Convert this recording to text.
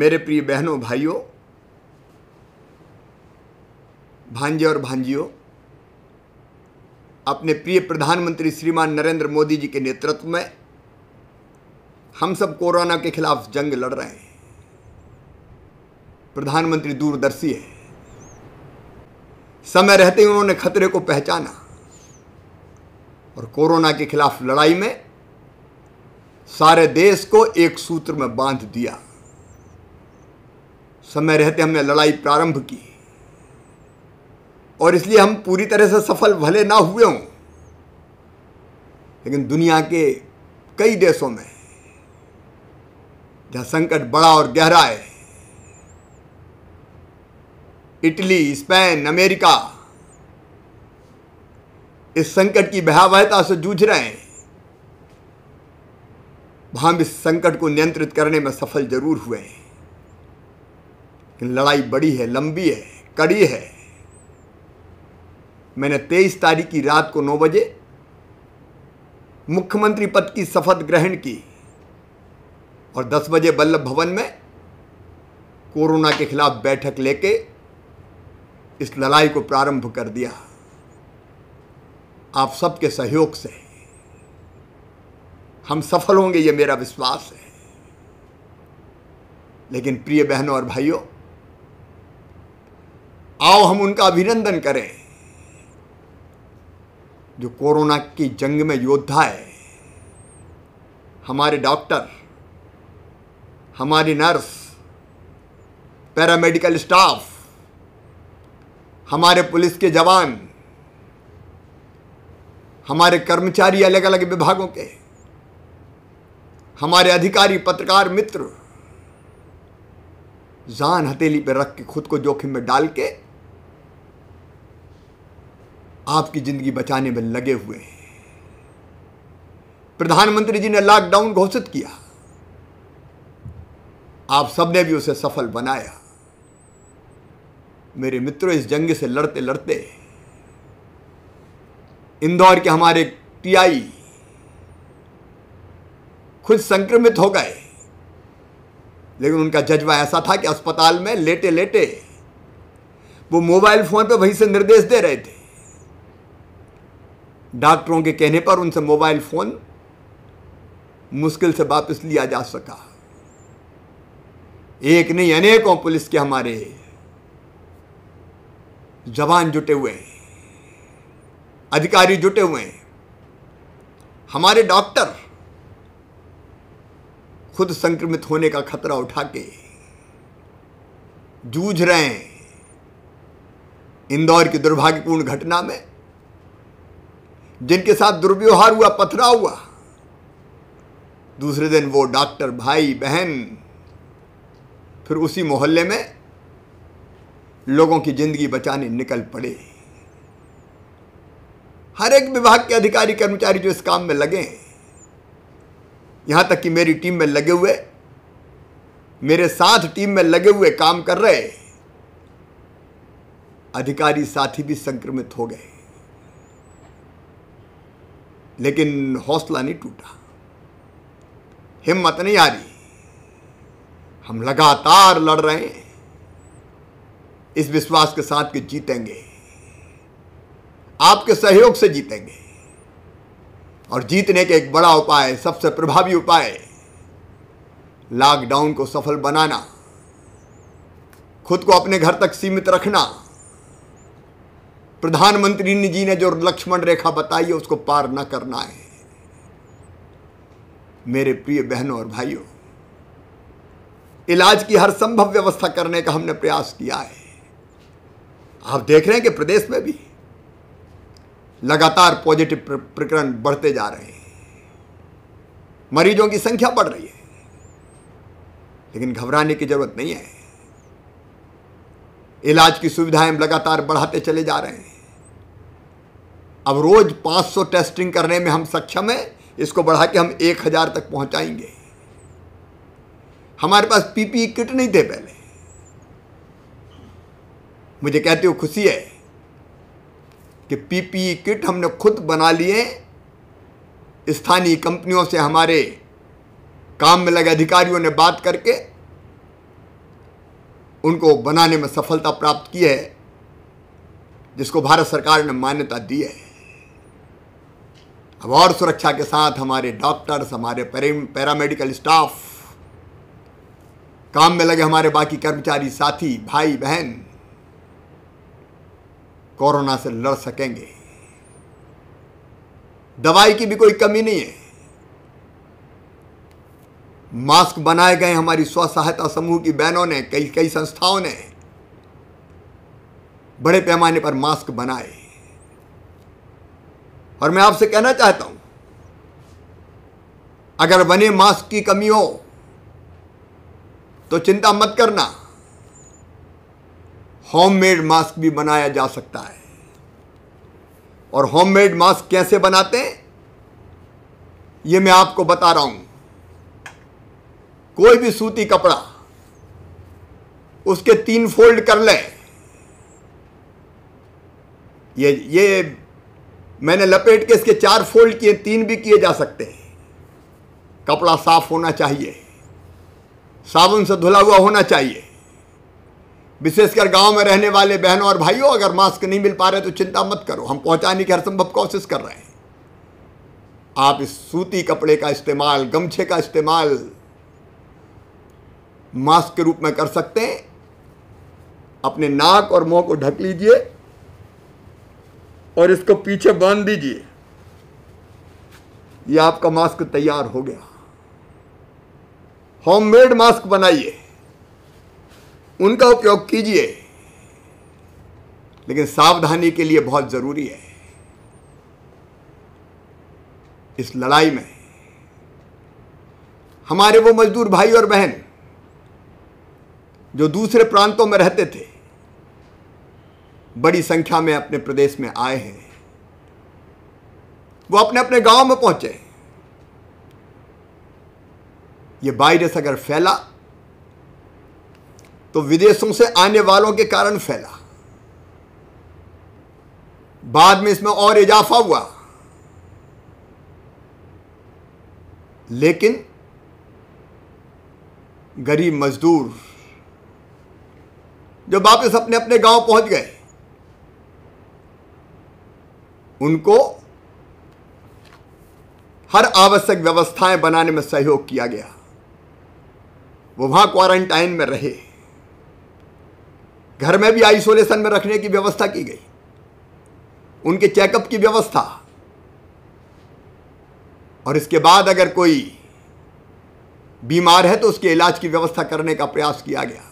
मेरे प्रिय बहनों भाइयों भांजे और भांजियों अपने प्रिय प्रधानमंत्री श्रीमान नरेंद्र मोदी जी के नेतृत्व में हम सब कोरोना के खिलाफ जंग लड़ रहे हैं प्रधानमंत्री दूरदर्शी है समय रहते ही उन्होंने खतरे को पहचाना और कोरोना के खिलाफ लड़ाई में सारे देश को एक सूत्र में बांध दिया समय रहते हमने लड़ाई प्रारंभ की और इसलिए हम पूरी तरह से सफल भले ना हुए हों लेकिन दुनिया के कई देशों में जहाँ संकट बड़ा और गहरा है इटली स्पेन अमेरिका इस संकट की भयावहता से जूझ रहे हैं वहां हम इस संकट को नियंत्रित करने में सफल जरूर हुए हैं लेकिन लड़ाई बड़ी है लंबी है कड़ी है मैंने तेईस तारीख की रात को नौ बजे मुख्यमंत्री पद की शपथ ग्रहण की और दस बजे बल्लभ भवन में कोरोना के खिलाफ बैठक लेके इस लड़ाई को प्रारंभ कर दिया आप सबके सहयोग से हम सफल होंगे ये मेरा विश्वास है लेकिन प्रिय बहनों और भाइयों आओ हम उनका अभिनंदन करें जो कोरोना की जंग में योद्धा है हमारे डॉक्टर हमारी नर्स पैरामेडिकल स्टाफ हमारे पुलिस के जवान हमारे कर्मचारी अलग अलग विभागों के हमारे अधिकारी पत्रकार मित्र जान हथेली पर रख के खुद को जोखिम में डाल के आपकी ज़िंदगी बचाने में लगे हुए हैं प्रधानमंत्री जी ने लॉकडाउन घोषित किया आप सबने भी उसे सफल बनाया मेरे मित्रों इस जंग से लड़ते लड़ते इंदौर के हमारे टीआई खुद संक्रमित हो गए लेकिन उनका जज्बा ऐसा था कि अस्पताल में लेटे लेटे वो मोबाइल फोन पे वहीं से निर्देश दे रहे थे डॉक्टरों के कहने पर उनसे मोबाइल फ़ोन मुश्किल से वापस लिया जा सका एक नहीं अनेकों पुलिस के हमारे जवान जुटे हुए हैं अधिकारी जुटे हुए हैं हमारे डॉक्टर खुद संक्रमित होने का खतरा उठा के जूझ रहे हैं इंदौर की दुर्भाग्यपूर्ण घटना में जिनके साथ दुर्व्यवहार हुआ पथरा हुआ दूसरे दिन वो डॉक्टर भाई बहन फिर उसी मोहल्ले में लोगों की जिंदगी बचाने निकल पड़े हर एक विभाग के अधिकारी कर्मचारी जो इस काम में लगे हैं तक कि मेरी टीम में लगे हुए मेरे साथ टीम में लगे हुए काम कर रहे अधिकारी साथी भी संक्रमित हो गए लेकिन हौसला नहीं टूटा हिम्मत नहीं आ रही हम लगातार लड़ रहे हैं इस विश्वास के साथ कि जीतेंगे आपके सहयोग से जीतेंगे और जीतने के एक बड़ा उपाय सबसे प्रभावी उपाय लॉकडाउन को सफल बनाना खुद को अपने घर तक सीमित रखना प्रधानमंत्री जी ने जो लक्ष्मण रेखा बताई है उसको पार न करना है मेरे प्रिय बहनों और भाइयों इलाज की हर संभव व्यवस्था करने का हमने प्रयास किया है आप देख रहे हैं कि प्रदेश में भी लगातार पॉजिटिव प्रकरण बढ़ते जा रहे हैं मरीजों की संख्या बढ़ रही है लेकिन घबराने की जरूरत नहीं है इलाज की सुविधाएं लगातार बढ़ाते चले जा रहे हैं अब रोज 500 टेस्टिंग करने में हम सक्षम हैं इसको बढ़ा के हम 1000 तक पहुंचाएंगे हमारे पास पीपीई किट नहीं थे पहले मुझे कहते हो खुशी है कि पीपीई किट हमने खुद बना लिए स्थानीय कंपनियों से हमारे काम में लगे अधिकारियों ने बात करके उनको बनाने में सफलता प्राप्त की है जिसको भारत सरकार ने मान्यता दी है अब और सुरक्षा के साथ हमारे डॉक्टर्स हमारे पैरामेडिकल स्टाफ काम में लगे हमारे बाकी कर्मचारी साथी भाई बहन कोरोना से लड़ सकेंगे दवाई की भी कोई कमी नहीं है मास्क बनाए गए हमारी स्व सहायता समूह की बहनों ने कई कई संस्थाओं ने बड़े पैमाने पर मास्क बनाए और मैं आपसे कहना चाहता हूं अगर बने मास्क की कमी हो तो चिंता मत करना होममेड मास्क भी बनाया जा सकता है और होममेड मास्क कैसे बनाते हैं ये मैं आपको बता रहा हूं कोई भी सूती कपड़ा उसके तीन फोल्ड कर लें ये ये मैंने लपेट के इसके चार फोल्ड किए तीन भी किए जा सकते हैं कपड़ा साफ होना चाहिए साबुन से धुला हुआ होना चाहिए विशेषकर गांव में रहने वाले बहनों और भाइयों अगर मास्क नहीं मिल पा रहे तो चिंता मत करो हम पहुंचाने की हर संभव कोशिश कर रहे हैं आप इस सूती कपड़े का इस्तेमाल गमछे का इस्तेमाल मास्क के रूप में कर सकते हैं अपने नाक और मुंह को ढक लीजिए और इसको पीछे बांध दीजिए यह आपका मास्क तैयार हो गया होममेड मास्क बनाइए उनका उपयोग कीजिए लेकिन सावधानी के लिए बहुत जरूरी है इस लड़ाई में हमारे वो मजदूर भाई और बहन जो दूसरे प्रांतों में रहते थे बड़ी संख्या में अपने प्रदेश में आए हैं वो अपने अपने गांव में पहुंचे ये वायरस अगर फैला तो विदेशों से आने वालों के कारण फैला बाद में इसमें और इजाफा हुआ लेकिन गरीब मजदूर जो वापस अपने अपने गांव पहुंच गए उनको हर आवश्यक व्यवस्थाएं बनाने में सहयोग किया गया वो वहां क्वारंटाइन में रहे घर में भी आइसोलेशन में रखने की व्यवस्था की गई उनके चेकअप की व्यवस्था और इसके बाद अगर कोई बीमार है तो उसके इलाज की व्यवस्था करने का प्रयास किया गया